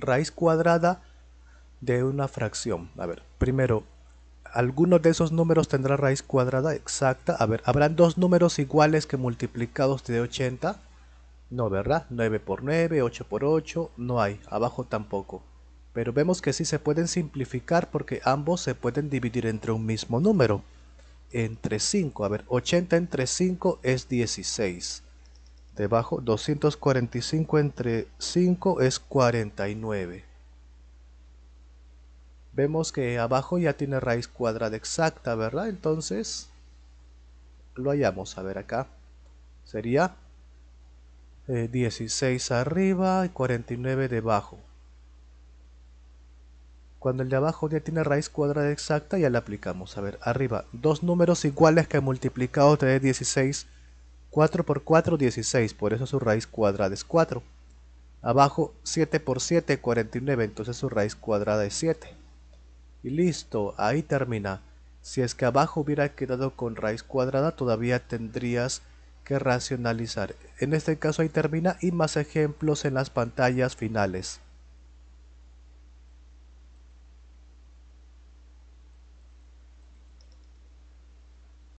raíz cuadrada de una fracción. A ver, primero, ¿alguno de esos números tendrá raíz cuadrada exacta? A ver, ¿habrán dos números iguales que multiplicados de 80? No, ¿verdad? 9 por 9, 8 por 8, no hay, abajo tampoco. Pero vemos que sí se pueden simplificar porque ambos se pueden dividir entre un mismo número. Entre 5, a ver, 80 entre 5 es 16. Debajo, 245 entre 5 es 49. Vemos que abajo ya tiene raíz cuadrada exacta, ¿verdad? Entonces, lo hallamos. A ver acá. Sería 16 eh, arriba y 49 debajo. Cuando el de abajo ya tiene raíz cuadrada exacta, ya la aplicamos. A ver, arriba, dos números iguales que multiplicados trae 16 4 por 4, 16, por eso su raíz cuadrada es 4. Abajo 7 por 7, 49, entonces su raíz cuadrada es 7. Y listo, ahí termina. Si es que abajo hubiera quedado con raíz cuadrada, todavía tendrías que racionalizar. En este caso ahí termina y más ejemplos en las pantallas finales.